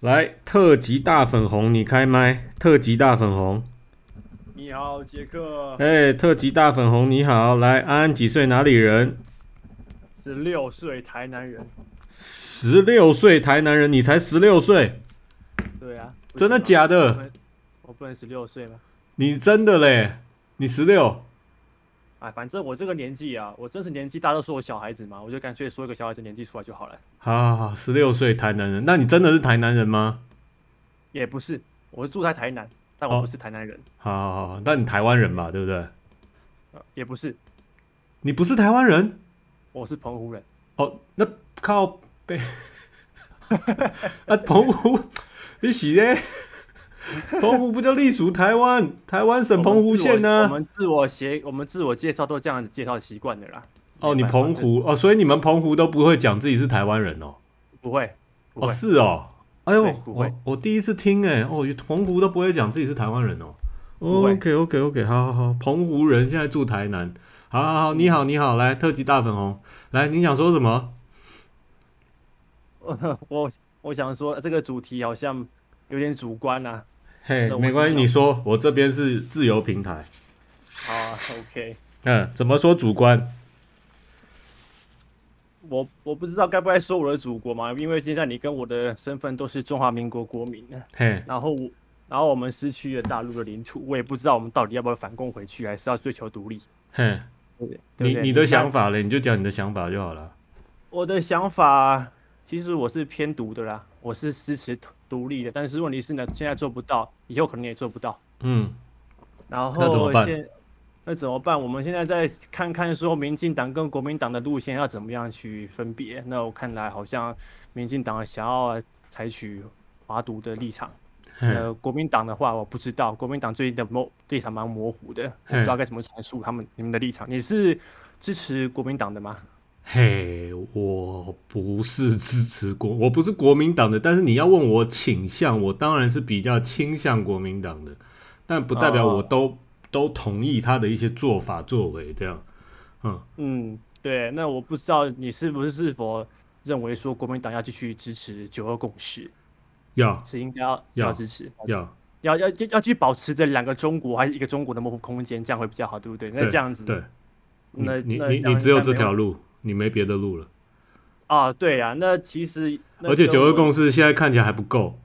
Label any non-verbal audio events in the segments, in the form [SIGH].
来，特级大粉红，你开麦。特级大粉红，你好，杰克。哎，特级大粉红，你好。来，安安几岁？哪里人？十六岁，台南人。十六岁，台南人，你才十六岁。对啊。真的假的？我不能十六岁吗？你真的嘞？你十六。哎，反正我这个年纪啊，我真是年纪大，都说我小孩子嘛，我就干脆说一个小孩子年纪出来就好了。好，好，好，十六岁台南人，那你真的是台南人吗？也不是，我是住在台南，但我不是台南人。好，好，好，那你台湾人吧，对不对？也不是，你不是台湾人，我是澎湖人。哦，那靠背，[LAUGHS] 啊，澎湖，你洗嘞。[LAUGHS] 澎湖不就隶属台湾，台湾省澎湖县呢？我们自我协，我们自我介绍都这样子介绍习惯的啦。哦，你澎湖哦，所以你们澎湖都不会讲自己是台湾人哦？不会。哦，是哦。哎呦，我我第一次听哎，哦，澎湖都不会讲自己是台湾人哦。OK OK OK，好好好，澎湖人现在住台南，好好好，你好你好，来特级大粉红，来你想说什么？[LAUGHS] 我我我想说这个主题好像有点主观呐。嘿，没关系，你说，我这边是自由平台。好啊，OK。嗯，怎么说主观？我我不知道该不该说我的祖国嘛，因为现在你跟我的身份都是中华民国国民了。嘿，然后，我，然后我们失去了大陆的领土，我也不知道我们到底要不要反攻回去，还是要追求独立。哼，你你的想法嘞，你就讲你的想法就好了。我的想法，其实我是偏独的啦。我是支持独立的，但是问题是呢，现在做不到，以后可能也做不到。嗯，然后现那怎么办？我们现在在看看说，民进党跟国民党的路线要怎么样去分别。那我看来好像民进党想要采取华独的立场，呃，国民党的话我不知道，国民党最近的模立场蛮模糊的，我不知道该怎么阐述他们你们的立场。你是支持国民党的吗？嘿，我不是支持国，[LAUGHS] 我不是国民党的，但是你要问我倾向，我当然是比较倾向国民党的，但不代表我都都同意他的一些做法作为这样，嗯嗯，对，那我不知道你是不是是否认为说国民党要继续支持九二共识，要，是应该要要支持，要要要要要继续保持这两个中国还是一个中国的模糊空间，这样会比较好，对不对？那这样子，对，那你你你只有这条路。你没别的路了，啊，对呀，那其实而且九二共识现在看起来还不够，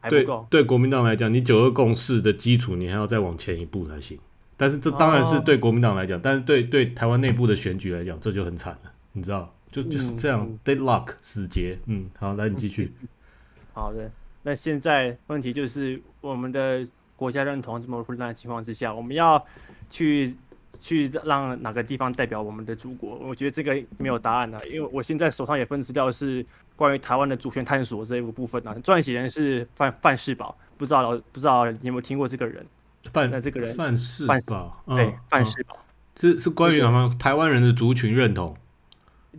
还不对对国民党来讲，你九二共识的基础你还要再往前一步才行。但是这当然是对国民党来讲，但是对对台湾内部的选举来讲，这就很惨了，你知道，就就是这样 deadlock 死结。嗯，好，来你继续。[LAUGHS] 好的，那现在问题就是我们的国家认同这么混乱的情况之下，我们要去。去让哪个地方代表我们的祖国？我觉得这个没有答案啊，因为我现在手上也分资料是关于台湾的主权探索这一部分啊。撰写人是范范世宝，不知道不知道有没有听过这个人？范那这个人范世范世宝，对范世宝，这是关于什么？台湾人的族群认同。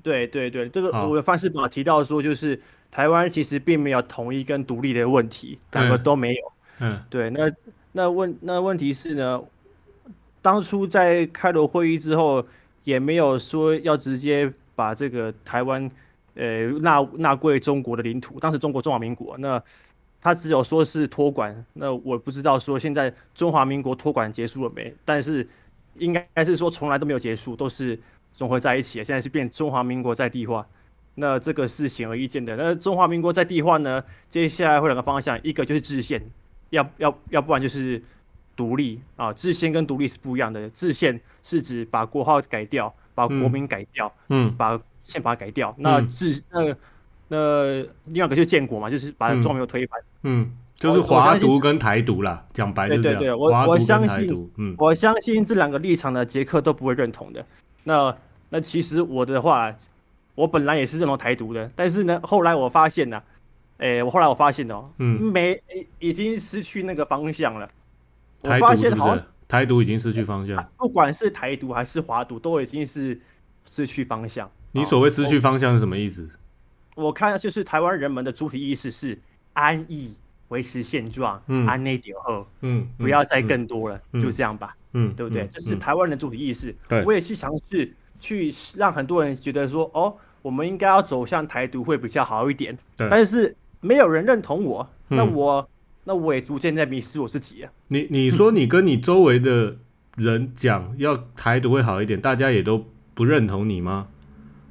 对对对，这个我范世宝提到说，就是台湾其实并没有统一跟独立的问题，两们都没有。嗯，对，那那问那问题是呢？当初在开罗会议之后，也没有说要直接把这个台湾，呃纳纳归中国的领土。当时中国中华民国，那他只有说是托管。那我不知道说现在中华民国托管结束了没？但是应该是说从来都没有结束，都是融合在一起。现在是变中华民国在地化，那这个是显而易见的。那中华民国在地化呢？接下来会两个方向，一个就是制治县，要要要不然就是。独立啊，制宪跟独立是不一样的。制宪是指把国号改掉，把国名改掉，嗯，把宪法改掉。那制那那另外一个就是建国嘛，就是把它装又推翻。嗯，就是华独跟台独啦，讲白就对对对，我我相信，嗯，我相信这两个立场呢，杰克都不会认同的。那那其实我的话，我本来也是认同台独的，但是呢，后来我发现呢，哎，我后来我发现哦，嗯，没已经失去那个方向了。台独真的，台独已经失去方向。不管是台独还是华独，都已经是失去方向。你所谓失去方向是什么意思？我看就是台湾人们的主体意识是安逸，维持现状，安内点后，嗯，不要再更多了，就这样吧，嗯，对不对？这是台湾人的主体意识。我也是尝试去让很多人觉得说，哦，我们应该要走向台独会比较好一点，但是没有人认同我，那我。那我也逐渐在迷失我自己啊。你你说你跟你周围的人讲要台独会好一点，大家也都不认同你吗？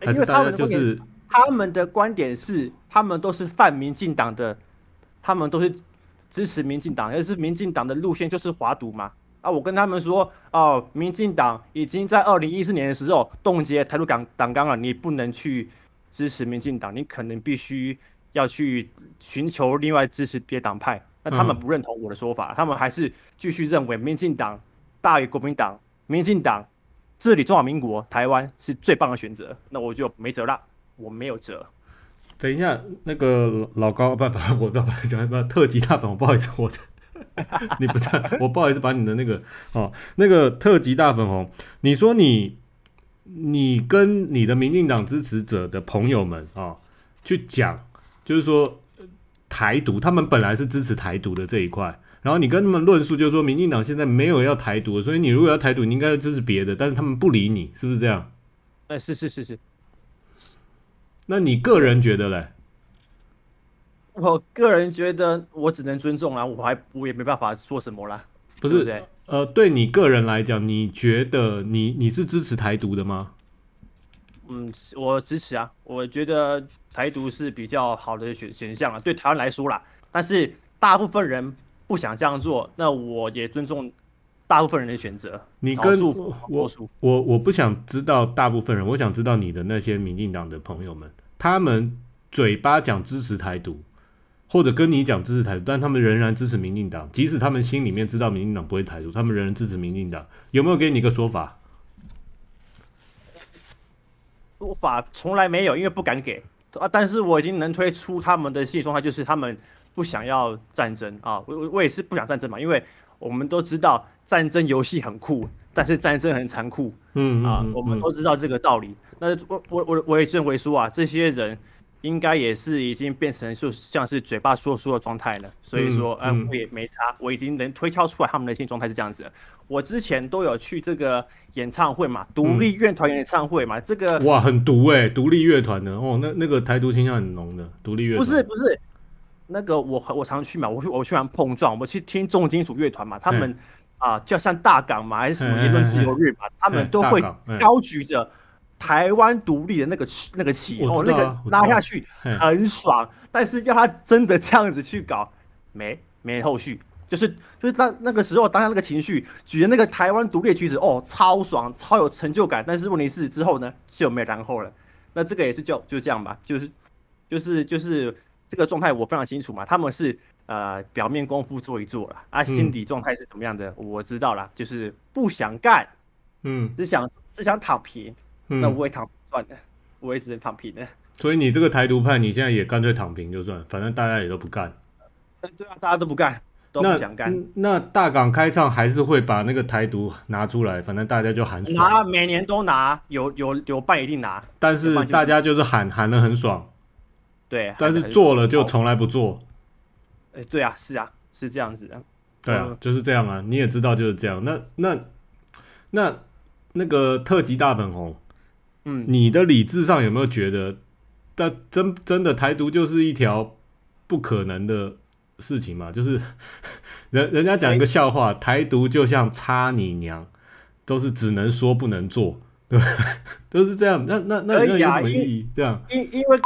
因为他们就是他们的观点是，他们都是犯民进党的，他们都是支持民进党，而是民进党的路线就是华独嘛。啊，我跟他们说，哦，民进党已经在二零一四年的时候冻结台独党党纲了，你不能去支持民进党，你可能必须要去寻求另外支持别党派。那他们不认同我的说法，他们还是继续认为民进党大于国民党，民进党治理中华民国台湾是最棒的选择。那我就没辙了，我没有辙。等一下，那个老高，不不，我不要讲，不要特级大粉红，不好意思，我 [LAUGHS] 你不在，我不好意思把你的那个哦，那个特级大粉红，你说你你跟你的民进党支持者的朋友们啊，去讲，就是说。台独，他们本来是支持台独的这一块，然后你跟他们论述，就说民进党现在没有要台独，所以你如果要台独，你应该支持别的，但是他们不理你，是不是这样？哎，是是是是。那你个人觉得嘞？我个人觉得，我只能尊重啦，我还我也没办法说什么啦。不是，呃，对你个人来讲，你觉得你你是支持台独的吗？嗯，我支持啊，我觉得台独是比较好的选选项啊，对台湾来说啦。但是大部分人不想这样做，那我也尊重大部分人的选择。你跟我，我我不想知道大部分人，我想知道你的那些民进党的朋友们，他们嘴巴讲支持台独，或者跟你讲支持台独，但他们仍然支持民进党，即使他们心里面知道民进党不会台独，他们仍然支持民进党，有没有给你一个说法？无法从来没有，因为不敢给啊！但是我已经能推出他们的心理状态，就是他们不想要战争啊！我我也是不想战争嘛，因为我们都知道战争游戏很酷，但是战争很残酷，嗯啊，我们都知道这个道理。那我我我我也认为说啊，这些人。应该也是已经变成就像是嘴巴说说的状态了，所以说，嗯，也没差，我已经能推敲出来他们的心理状态是这样子。我之前都有去这个演唱会嘛，独立乐团演唱会嘛，这个哇，很独哎，独立乐团的哦，那那个台独倾向很浓的独立乐不是不是，那个我我常去嘛，我我去玩碰撞，我去听重金属乐团嘛，他们啊，叫像大港嘛，还是什么言论自由日嘛，他们都会高举着。台湾独立的那个起那个起，哦，那个拉下去很爽，但是要他真的这样子去搞，没没后续，就是就是那那个时候当下那个情绪举着那个台湾独立旗帜，哦，超爽，超有成就感。但是问题是之后呢，就没然后了。那这个也是就就这样吧，就是就是就是这个状态我非常清楚嘛，他们是呃表面功夫做一做了，啊，心底状态是怎么样的，我知道了，就是不想干，嗯，只想只想躺平。那我也躺算了，我也只能躺平了。[LAUGHS] 所以你这个台独派，你现在也干脆躺平就算，反正大家也都不干。对啊，大家都不干，都不想干。那大港开唱还是会把那个台独拿出来，反正大家就喊爽。拿，每年都拿，有有有办一定拿。但是大家就是喊喊的很爽。对。但是做了就从来不做。哎，对啊，是啊，是这样子的。对啊，就是这样啊，你也知道就是这样。那那那那个特级大粉红。你的理智上有没有觉得，但真真的台独就是一条不可能的事情嘛？就是人人家讲一个笑话，台独就像插你娘，都是只能说不能做，对吧？都是这样。那那那有什么意义？这样？因因为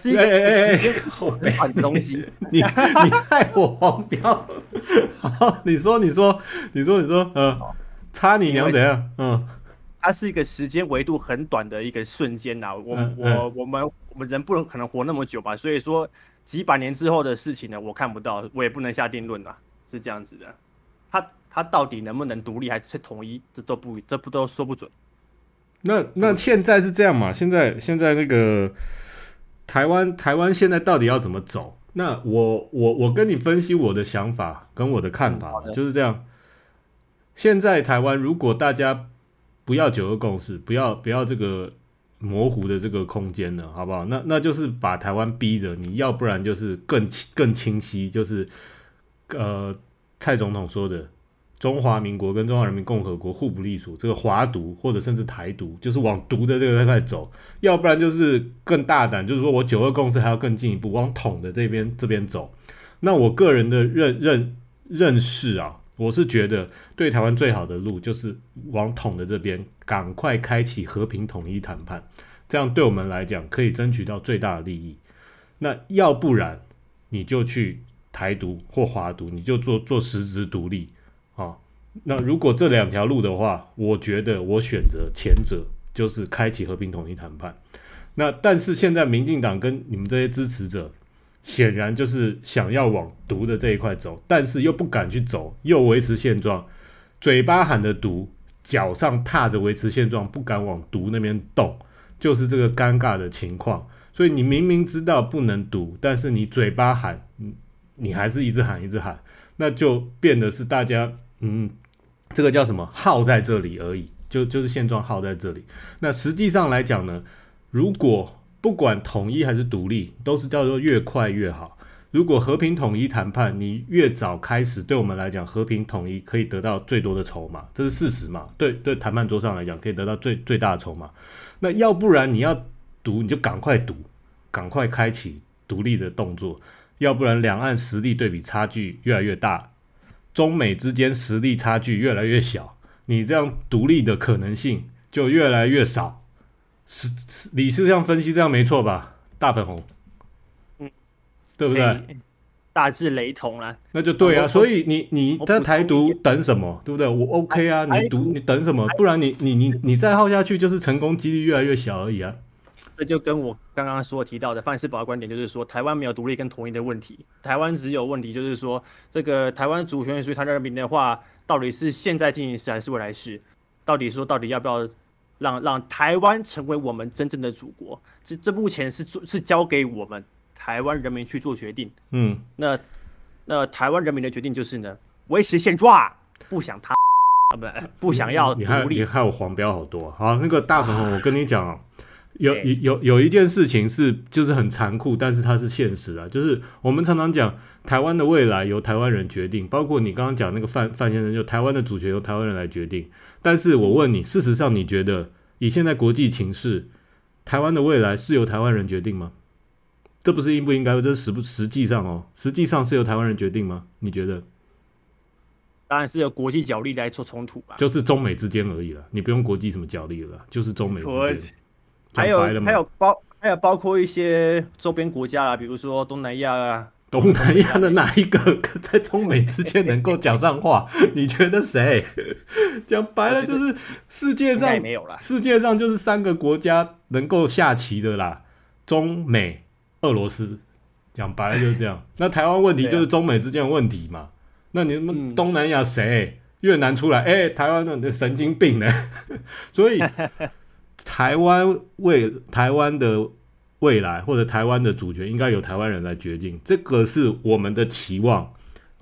是一个不实际、东西。你你害我黄标。[LAUGHS] 好，你说你说你说你说，嗯，插你娘怎样？嗯。它是一个时间维度很短的一个瞬间呐，我我我们我们人不能可能活那么久吧，所以说几百年之后的事情呢，我看不到，我也不能下定论啊，是这样子的。它它到底能不能独立还是统一，这都不这不都说不准。那那现在是这样嘛？现在现在那个台湾台湾现在到底要怎么走？那我我我跟你分析我的想法跟我的看法，就是这样。现在台湾如果大家。不要九二共识，不要不要这个模糊的这个空间了，好不好？那那就是把台湾逼着你要不然就是更更清晰，就是呃蔡总统说的中华民国跟中华人民共和国互不隶属，这个华独或者甚至台独就是往独的这个方向走，要不然就是更大胆，就是说我九二共识还要更进一步往统的这边这边走。那我个人的认认认识啊。我是觉得，对台湾最好的路就是往统的这边，赶快开启和平统一谈判，这样对我们来讲可以争取到最大的利益。那要不然，你就去台独或华独，你就做做实质独立啊。那如果这两条路的话，我觉得我选择前者，就是开启和平统一谈判。那但是现在，民进党跟你们这些支持者。显然就是想要往毒的这一块走，但是又不敢去走，又维持现状，嘴巴喊着毒，脚上踏着维持现状，不敢往毒那边动，就是这个尴尬的情况。所以你明明知道不能毒，但是你嘴巴喊，你还是一直喊，一直喊，那就变得是大家，嗯，这个叫什么？耗在这里而已，就就是现状耗在这里。那实际上来讲呢，如果不管统一还是独立，都是叫做越快越好。如果和平统一谈判，你越早开始，对我们来讲，和平统一可以得到最多的筹码，这是事实嘛？对对，谈判桌上来讲，可以得到最最大的筹码。那要不然你要赌，你就赶快赌，赶快开启独立的动作。要不然两岸实力对比差距越来越大，中美之间实力差距越来越小，你这样独立的可能性就越来越少。是是，你是这样分析，这样没错吧？大粉红，嗯，对不对？大致雷同啦，那就对啊。所以你你在台独等什么？对不对？我 OK 啊，你读你等什么？不然你你你你再耗下去，就是成功几率越来越小而已啊。这就跟我刚刚所提到的范思宝的观点，就是说台湾没有独立跟统一的问题，台湾只有问题，就是说这个台湾主权属于台湾人民的话，到底是现在进行时还是未来时？到底说到底要不要？让让台湾成为我们真正的祖国，这这目前是做是交给我们台湾人民去做决定。嗯，那那台湾人民的决定就是呢，维持现状，不想他，不不想要。你还你害我黄标好多啊！那个大粉红，我跟你讲。有有有，一件事情是就是很残酷，但是它是现实啊。就是我们常常讲，台湾的未来由台湾人决定，包括你刚刚讲那个范范先生，就台湾的主权由台湾人来决定。但是我问你，事实上你觉得以现在国际情势，台湾的未来是由台湾人决定吗？这不是应不应该，这是实不实际上哦，实际上是由台湾人决定吗？你觉得？当然是由国际角力来做冲突吧，就是中美之间而已了。你不用国际什么角力了，就是中美之间。还有还有包还有包括一些周边国家啦，比如说东南亚。东南亚的哪一个在中美之间能够讲上话？[LAUGHS] 你觉得谁？讲白了就是世界上没有了。世界上就是三个国家能够下棋的啦：中美、俄罗斯。讲白了就是这样。[LAUGHS] 那台湾问题就是中美之间的问题嘛？那你们东南亚谁？越南出来？哎，台湾的神经病呢？[LAUGHS] 所以。台湾未台湾的未来，或者台湾的主角应该由台湾人来决定，这个是我们的期望。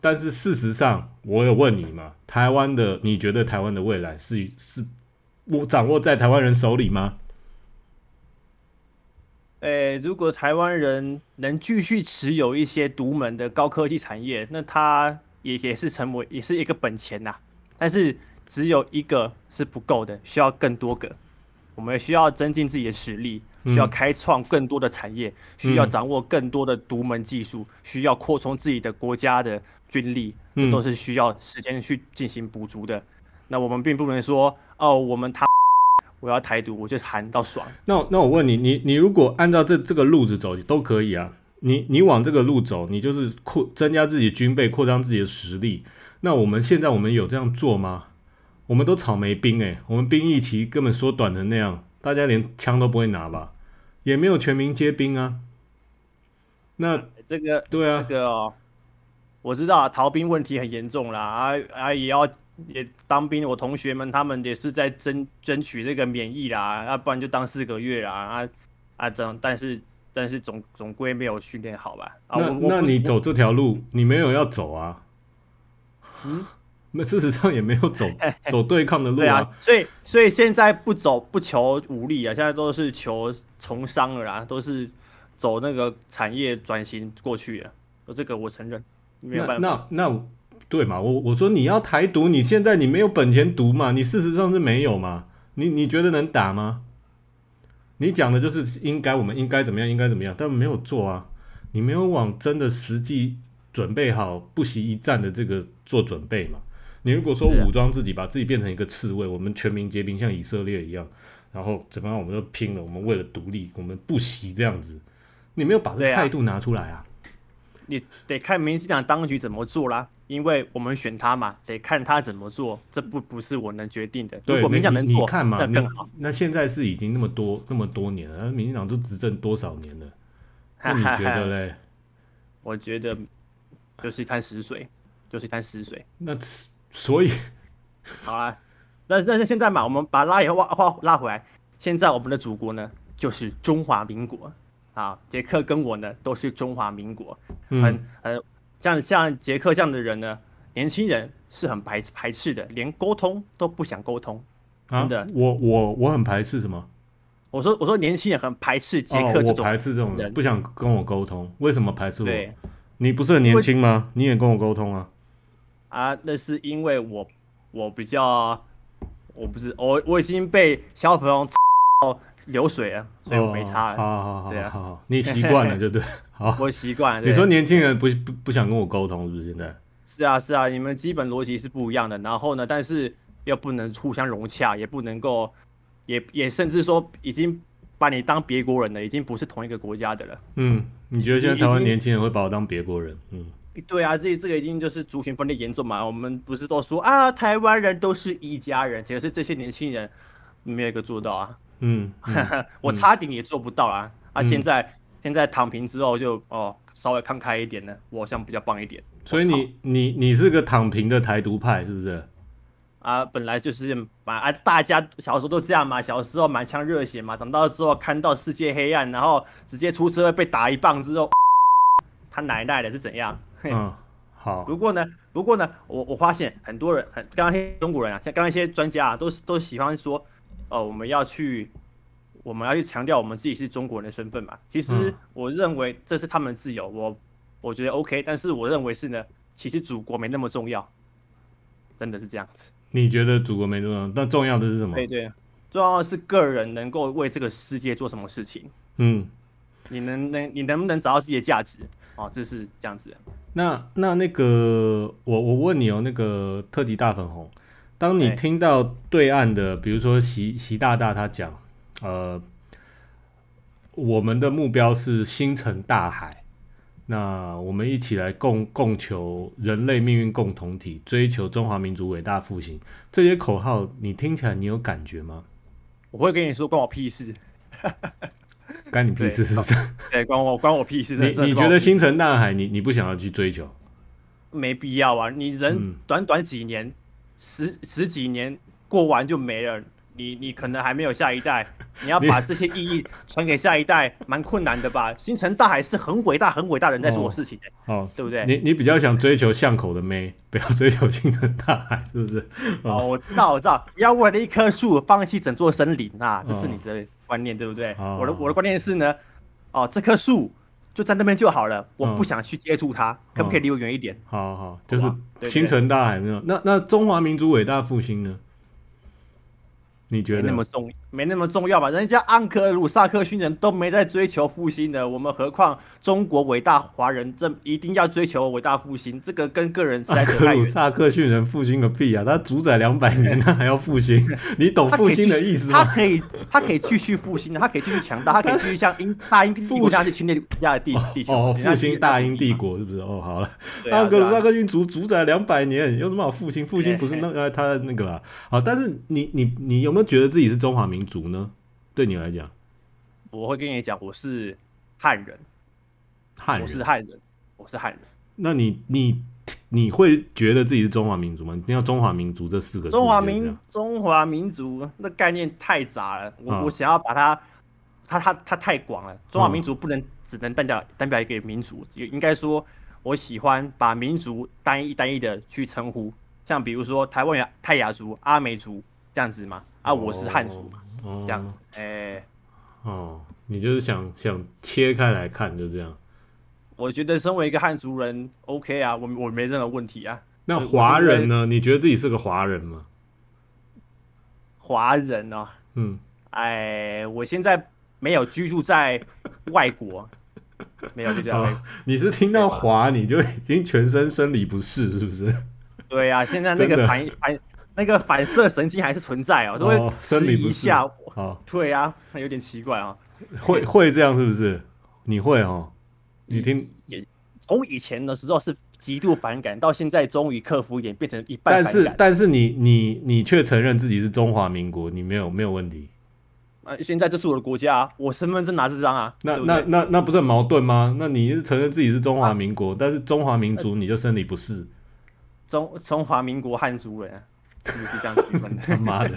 但是事实上，我有问你嘛？台湾的你觉得台湾的未来是是我掌握在台湾人手里吗？诶，如果台湾人能继续持有一些独门的高科技产业，那它也也是成为也是一个本钱呐。但是只有一个是不够的，需要更多个。我们需要增进自己的实力，需要开创更多的产业，需要掌握更多的独门技术，需要扩充自己的国家的军力，这都是需要时间去进行补足的。那我们并不能说，哦，我们他我要台独，我就喊到爽。那那我问你，你你如果按照这这个路子走都可以啊，你你往这个路走，你就是扩增加自己军备，扩张自己的实力。那我们现在我们有这样做吗？我们都草莓兵哎，我们兵役期根本缩短成那样，大家连枪都不会拿吧？也没有全民皆兵啊。那这个对啊，那个，我知道啊，逃兵问题很严重啦啊啊，也要也当兵，我同学们他们也是在争争取这个免疫啦，要不然就当四个月啦啊啊，这样但是但是总总归没有训练好吧？啊，那那你走这条路，你没有要走啊？嗯。那事实上也没有走走对抗的路啊，所以所以现在不走不求武力啊，现在都是求从商了啦，都是走那个产业转型过去的。这个我承认，没有办法。那那对嘛，我我说你要台独，你现在你没有本钱读嘛，你事实上是没有嘛，你你觉得能打吗？你讲的就是应该我们应该怎么样，应该怎么样，但没有做啊，你没有往真的实际准备好不惜一战的这个做准备嘛。你如果说武装自己，把自己变成一个刺猬，我们全民皆兵，像以色列一样，然后怎么样，我们就拼了，我们为了独立，我们不惜这样子。你没有把这态度拿出来啊？你得看民进党当局怎么做啦，因为我们选他嘛，得看他怎么做，这不不是我能决定的。对，民进党能做，那更好。那现在是已经那么多那么多年了，民进党都执政多少年了？那你觉得嘞？我觉得就是一滩死水，就是一滩死水。那。所以，好了，那那那现在嘛，我们把拉也挖话拉回来。现在我们的祖国呢，就是中华民国，啊，杰克跟我呢都是中华民国。嗯，呃，像像杰克这样的人呢，年轻人是很排排斥的，连沟通都不想沟通。真的，我我我很排斥什么？我说我说年轻人很排斥杰克这种，排斥这种人，不想跟我沟通。为什么排斥我？你不是很年轻吗？你也跟我沟通啊。啊，那是因为我，我比较，我不是，我我已经被小粉红到流水了，所以我没插。好好好，对啊，你习惯了就对。[LAUGHS] 好，我习惯。你说年轻人不不不想跟我沟通，是不是？现在是啊是啊，你们基本逻辑是不一样的。然后呢，但是又不能互相融洽，也不能够，也也甚至说已经把你当别国人了，已经不是同一个国家的了。嗯，你觉得现在台湾年轻人会把我当别国人？嗯。对啊，这这个已经就是族群分裂严重嘛。我们不是都说啊，台湾人都是一家人，可是这些年轻人没有一个做到啊。嗯，[LAUGHS] 我差点也做不到啊。啊，现在现在躺平之后就哦，稍微看开一点呢，我好像比较棒一点。所以你你你是个躺平的台独派是不是？啊，本来就是满啊，大家小时候都这样嘛，小时候满腔热血嘛，长大之后看到世界黑暗，然后直接出车被打一棒之后，[LAUGHS] 他奶奶的是怎样？嗯，好。不过呢，不过呢，我我发现很多人，很刚刚一些中国人啊，像刚刚一些专家啊，都是都喜欢说，呃，我们要去，我们要去强调我们自己是中国人的身份嘛。其实我认为这是他们的自由，我我觉得 OK。但是我认为是呢，其实祖国没那么重要，真的是这样子。你觉得祖国没重要？那重要的是什么？对对，重要的是个人能够为这个世界做什么事情。嗯，你能能你能不能找到自己的价值？哦，这是这样子。那那那个，我我问你哦，那个特级大粉红，当你听到对岸的，比如说习习大大他讲，呃，我们的目标是星辰大海，那我们一起来共共求人类命运共同体，追求中华民族伟大复兴，这些口号你听起来你有感觉吗？我会跟你说关我屁事。关你屁事是不是？对，关我关我屁事。你你觉得星辰大海，你你不想要去追求，没必要啊。你人短短几年，十十几年过完就没了。你你可能还没有下一代，[LAUGHS] 你要把这些意义传给下一代，蛮困难的吧？星辰大海是很伟大很伟大的人在做事情，哦，对不对？你你比较想追求巷口的妹，不要追求星辰大海，是不是？哦，我知道，我知道，不要为了一棵树放弃整座森林，啊，这是你的观念，对不对？我的我的观念是呢，哦，这棵树就在那边就好了，我不想去接触它，可不可以离我远一点？好好，就是星辰大海没有，那那中华民族伟大复兴呢？你觉得？没那么重要吧？人家安克鲁萨克逊人都没在追求复兴的，我们何况中国伟大华人正一定要追求伟大复兴，这个跟个人差得太安鲁萨克逊人复兴个屁啊！他主宰两百年，他 [LAUGHS] 还要复兴？你懂复兴的意思吗？他可以，他可以继续复兴的，他可以继续强大，他可以继续向英大英帝国下去侵略亚的地球。哦，复兴大英帝国是不是？哦，好了，安格鲁萨克逊主主宰两百年，有什么好复兴？复兴不是那个他的那个了。好，但是你你你有没有觉得自己是中华民族呢？对你来讲，我会跟你讲，我是汉人，汉人我是汉人，我是汉人。那你你你会觉得自己是中华民族吗？你叫中华民族这四个，中华民中华民族那概念太杂了。我我想要把它，它它它太广了。中华民族不能只能代表代表一个民族，应该说，我喜欢把民族单一单一的去称呼，像比如说台湾有泰雅族、阿美族这样子嘛。啊，我是汉族嘛。这样子，哎，哦，你就是想想切开来看，就这样。我觉得身为一个汉族人，OK 啊，我我没任何问题啊。那华人呢？你觉得自己是个华人吗？华人哦，嗯，哎，我现在没有居住在外国，[LAUGHS] 没有就这样。你是听到华你就已经全身生理不适，是不是？对啊，现在那个盘盘。那个反射神经还是存在哦，都会试一下。哦，对呀，那有点奇怪哦。会会这样是不是？你会哦？你听也从以前的时候是极度反感到现在终于克服一点，变成一半。但是但是你你你却承认自己是中华民国，你没有没有问题。啊，现在这是我的国家，我身份证拿这张啊。那那那那不是矛盾吗？那你是承认自己是中华民国，但是中华民族你就生理不适？中中华民国汉族人。是不是这样子分的？他妈的！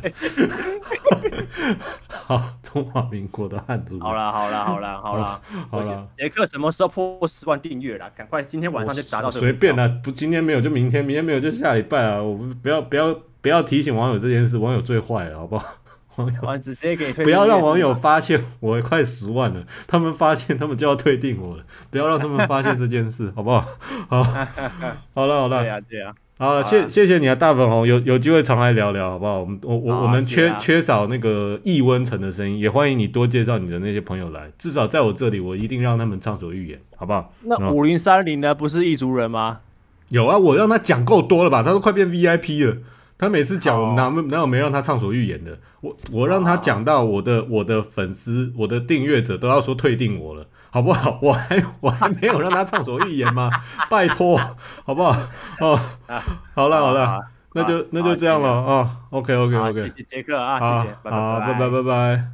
[LAUGHS] 好，中华民国的汉族。好了，好了，好了，好了，好了。杰克什么时候破十万订阅了？赶快，今天晚上就达到。随便了，不今天没有就明天，明天没有就下礼拜啊！我们不要不要不要提醒网友这件事，网友最坏了，好不好？[LAUGHS] 网友直接给不要让网友发现我快十万了，他们发现他们就要退订我了，不要让他们发现这件事，好不好？好，[LAUGHS] 好了，好了。对呀，对呀。了，谢谢谢你啊，大粉红，有有机会常来聊聊，好不好？我们我我我们缺缺少那个易温层的声音，也欢迎你多介绍你的那些朋友来，至少在我这里，我一定让他们畅所欲言，好不好？那五零三零呢？不是异族人吗？有啊，我让他讲够多了吧，他都快变 VIP 了，他每次讲我们哪哪有没让他畅所欲言的？我我让他讲到我的我的粉丝，我的订阅者都要说退订我了。好不好？[LAUGHS] 我还我还没有让他畅所欲言吗？[LAUGHS] 拜托，好不好？[LAUGHS] 哦，好了好了，那就那就这样了啊。OK OK OK，谢谢杰克啊，好，好，拜拜拜拜。